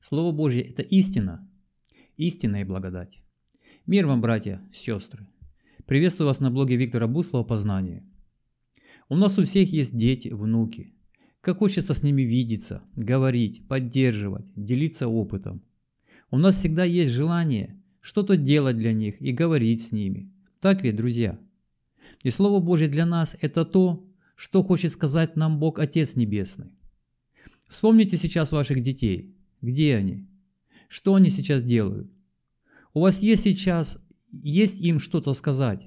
Слово Божье – это истина, истина и благодать. Мир вам, братья, сестры! Приветствую вас на блоге Виктора Буслова «Познание». У нас у всех есть дети, внуки. Как хочется с ними видеться, говорить, поддерживать, делиться опытом. У нас всегда есть желание что-то делать для них и говорить с ними. Так ведь, друзья? И Слово Божье для нас – это то, что хочет сказать нам Бог Отец Небесный. Вспомните сейчас ваших детей – где они? Что они сейчас делают? У вас есть сейчас, есть им что-то сказать?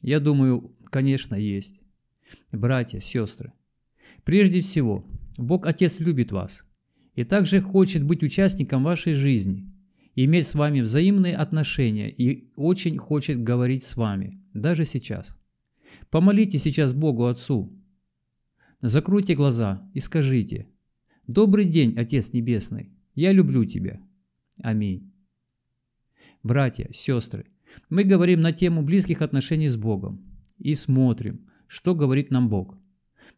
Я думаю, конечно, есть. Братья, сестры, прежде всего, Бог Отец любит вас и также хочет быть участником вашей жизни, иметь с вами взаимные отношения и очень хочет говорить с вами, даже сейчас. Помолите сейчас Богу Отцу. Закройте глаза и скажите «Добрый день, Отец Небесный! Я люблю тебя. Аминь. Братья, сестры, мы говорим на тему близких отношений с Богом и смотрим, что говорит нам Бог.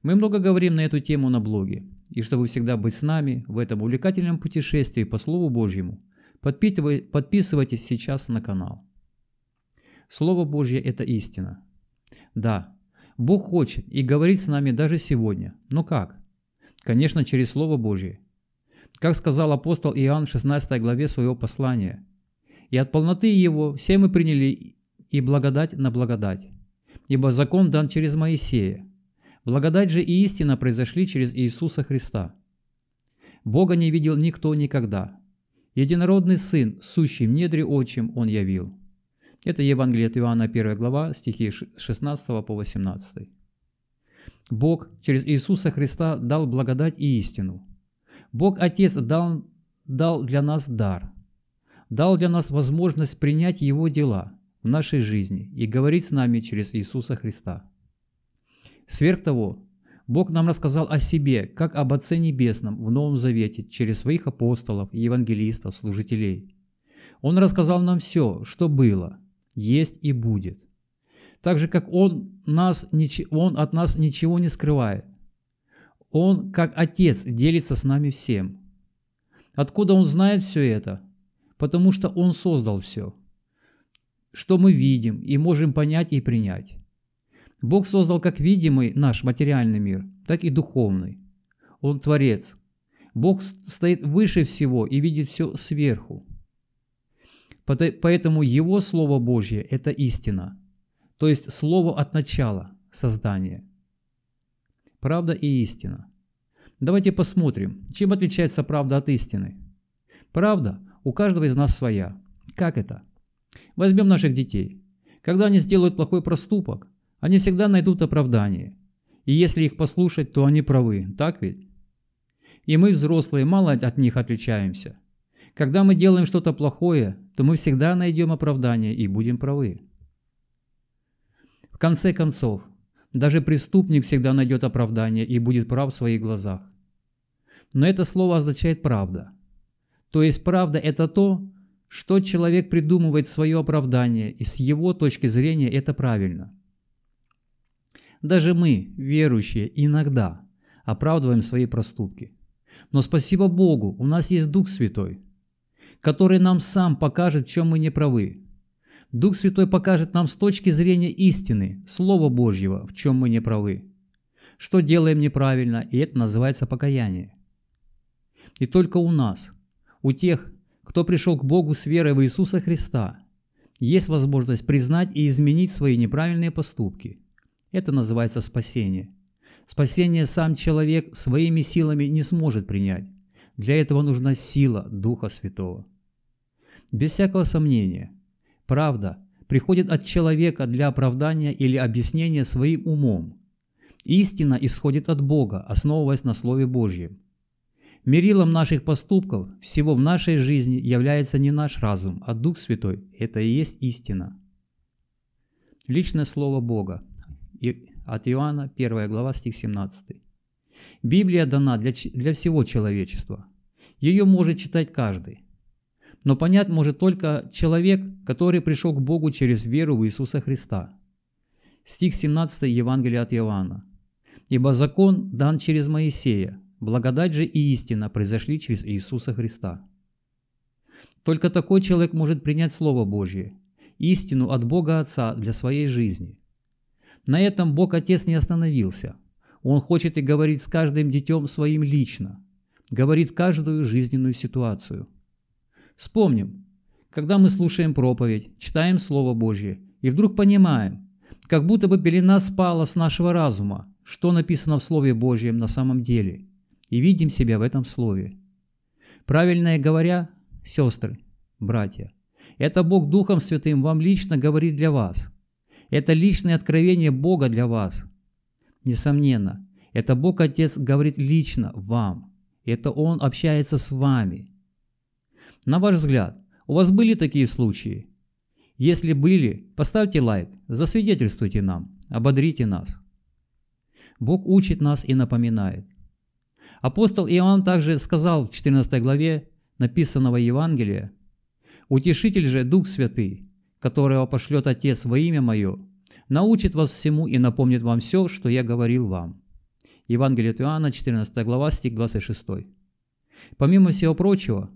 Мы много говорим на эту тему на блоге, и чтобы всегда быть с нами в этом увлекательном путешествии по Слову Божьему, подписывайтесь сейчас на канал. Слово Божье – это истина. Да, Бог хочет и говорит с нами даже сегодня, но как? Конечно, через Слово Божье – как сказал апостол Иоанн в 16 главе своего послания, «И от полноты его все мы приняли и благодать на благодать, ибо закон дан через Моисея, благодать же и истина произошли через Иисуса Христа». Бога не видел никто никогда. Единородный Сын, сущий в недре отчим, Он явил. Это Евангелие от Иоанна 1 глава, стихи 16 по 18. Бог через Иисуса Христа дал благодать и истину – Бог Отец дал, дал для нас дар, дал для нас возможность принять Его дела в нашей жизни и говорить с нами через Иисуса Христа. Сверх того, Бог нам рассказал о себе, как об Отце Небесном в Новом Завете через своих апостолов евангелистов, служителей. Он рассказал нам все, что было, есть и будет. Так же, как Он, нас, он от нас ничего не скрывает. Он, как Отец, делится с нами всем. Откуда Он знает все это? Потому что Он создал все, что мы видим и можем понять и принять. Бог создал как видимый наш материальный мир, так и духовный. Он Творец. Бог стоит выше всего и видит все сверху. Поэтому Его Слово Божье – это истина, то есть Слово от начала создания – Правда и истина. Давайте посмотрим, чем отличается правда от истины. Правда у каждого из нас своя. Как это? Возьмем наших детей. Когда они сделают плохой проступок, они всегда найдут оправдание. И если их послушать, то они правы, так ведь? И мы, взрослые, мало от них отличаемся. Когда мы делаем что-то плохое, то мы всегда найдем оправдание и будем правы. В конце концов, даже преступник всегда найдет оправдание и будет прав в своих глазах. Но это слово означает «правда». То есть правда – это то, что человек придумывает свое оправдание, и с его точки зрения это правильно. Даже мы, верующие, иногда оправдываем свои проступки. Но спасибо Богу, у нас есть Дух Святой, который нам сам покажет, в чем мы не правы, Дух Святой покажет нам с точки зрения истины, Слова Божьего, в чем мы не правы, что делаем неправильно, и это называется покаяние. И только у нас, у тех, кто пришел к Богу с верой в Иисуса Христа, есть возможность признать и изменить свои неправильные поступки. Это называется спасение. Спасение сам человек своими силами не сможет принять. Для этого нужна сила Духа Святого. Без всякого сомнения – Правда приходит от человека для оправдания или объяснения своим умом. Истина исходит от Бога, основываясь на Слове Божьем. Мерилом наших поступков всего в нашей жизни является не наш разум, а Дух Святой. Это и есть истина. Личное Слово Бога. От Иоанна 1 глава стих 17. Библия дана для, для всего человечества. Ее может читать каждый но понять может только человек, который пришел к Богу через веру в Иисуса Христа. Стих 17 Евангелия от Иоанна. «Ибо закон дан через Моисея, благодать же и истина произошли через Иисуса Христа». Только такой человек может принять Слово Божье, истину от Бога Отца для своей жизни. На этом Бог Отец не остановился. Он хочет и говорить с каждым детем своим лично, говорит каждую жизненную ситуацию – Вспомним, когда мы слушаем проповедь, читаем Слово Божье, и вдруг понимаем, как будто бы пелена спала с нашего разума, что написано в Слове Божьем на самом деле, и видим себя в этом Слове. Правильно говоря, сестры, братья, это Бог Духом Святым вам лично говорит для вас. Это личное откровение Бога для вас. Несомненно, это Бог Отец говорит лично вам. Это Он общается с вами. На ваш взгляд, у вас были такие случаи? Если были, поставьте лайк, засвидетельствуйте нам, ободрите нас. Бог учит нас и напоминает. Апостол Иоанн также сказал в 14 главе написанного Евангелия, «Утешитель же Дух Святый, которого пошлет Отец во имя Мое, научит вас всему и напомнит вам все, что я говорил вам». Евангелие от Иоанна, 14 глава, стих 26. Помимо всего прочего,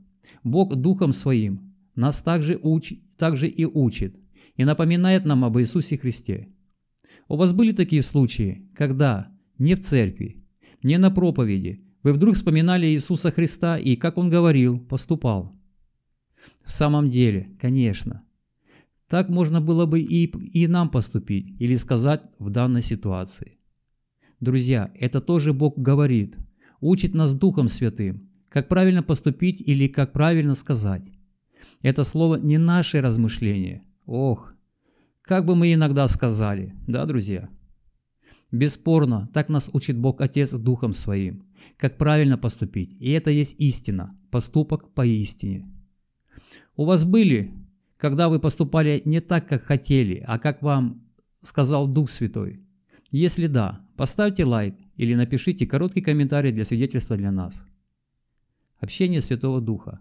Бог Духом Своим нас также, уч, также и учит и напоминает нам об Иисусе Христе. У вас были такие случаи, когда не в церкви, не на проповеди, вы вдруг вспоминали Иисуса Христа и как Он говорил, поступал? В самом деле, конечно. Так можно было бы и, и нам поступить или сказать в данной ситуации. Друзья, это тоже Бог говорит, учит нас Духом Святым, как правильно поступить или как правильно сказать. Это слово не наши размышления. Ох, как бы мы иногда сказали, да, друзья? Бесспорно, так нас учит Бог Отец Духом Своим, как правильно поступить, и это есть истина, поступок по истине. У вас были, когда вы поступали не так, как хотели, а как вам сказал Дух Святой? Если да, поставьте лайк или напишите короткий комментарий для свидетельства для нас. Общение Святого Духа.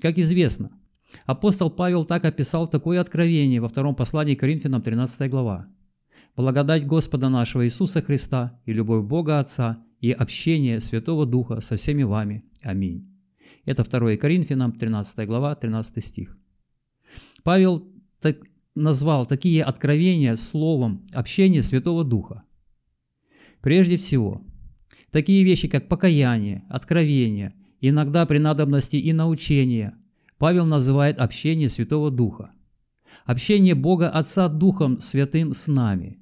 Как известно, апостол Павел так описал такое откровение во втором послании к Коринфянам 13 глава. «Благодать Господа нашего Иисуса Христа и любовь Бога Отца и общение Святого Духа со всеми вами. Аминь». Это 2 Коринфянам 13 глава 13 стих. Павел так назвал такие откровения словом «общение Святого Духа». Прежде всего, такие вещи, как покаяние, откровение – иногда при надобности и научение, Павел называет общение Святого Духа. Общение Бога Отца Духом Святым с нами.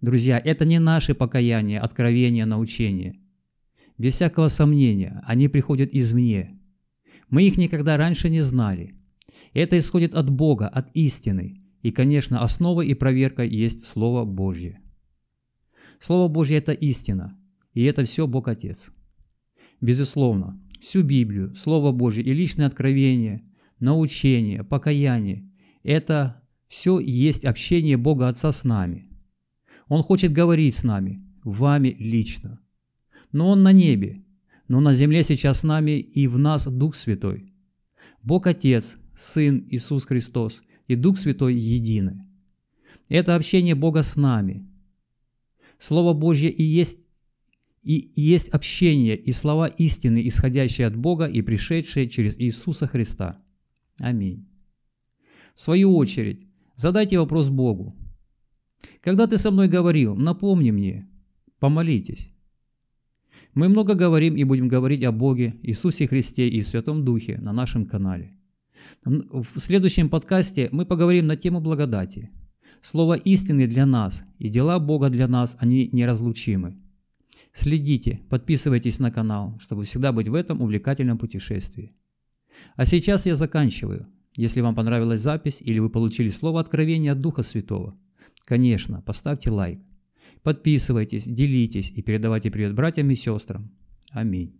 Друзья, это не наши покаяние откровение научение Без всякого сомнения, они приходят извне. Мы их никогда раньше не знали. Это исходит от Бога, от истины. И, конечно, основа и проверка есть Слово Божье. Слово Божье – это истина, и это все Бог Отец. Безусловно, Всю Библию, Слово Божье и личные откровения, научение, покаяние – это все есть общение Бога Отца с нами. Он хочет говорить с нами, вами лично. Но Он на небе, но на земле сейчас с нами и в нас Дух Святой. Бог Отец, Сын Иисус Христос и Дух Святой едины. Это общение Бога с нами. Слово Божье и есть и есть общение и слова истины, исходящие от Бога и пришедшие через Иисуса Христа. Аминь. В свою очередь, задайте вопрос Богу. Когда ты со мной говорил, напомни мне, помолитесь. Мы много говорим и будем говорить о Боге, Иисусе Христе и Святом Духе на нашем канале. В следующем подкасте мы поговорим на тему благодати. Слово истины для нас и дела Бога для нас, они неразлучимы. Следите, подписывайтесь на канал, чтобы всегда быть в этом увлекательном путешествии. А сейчас я заканчиваю. Если вам понравилась запись или вы получили слово откровения от Духа Святого, конечно, поставьте лайк. Подписывайтесь, делитесь и передавайте привет братьям и сестрам. Аминь.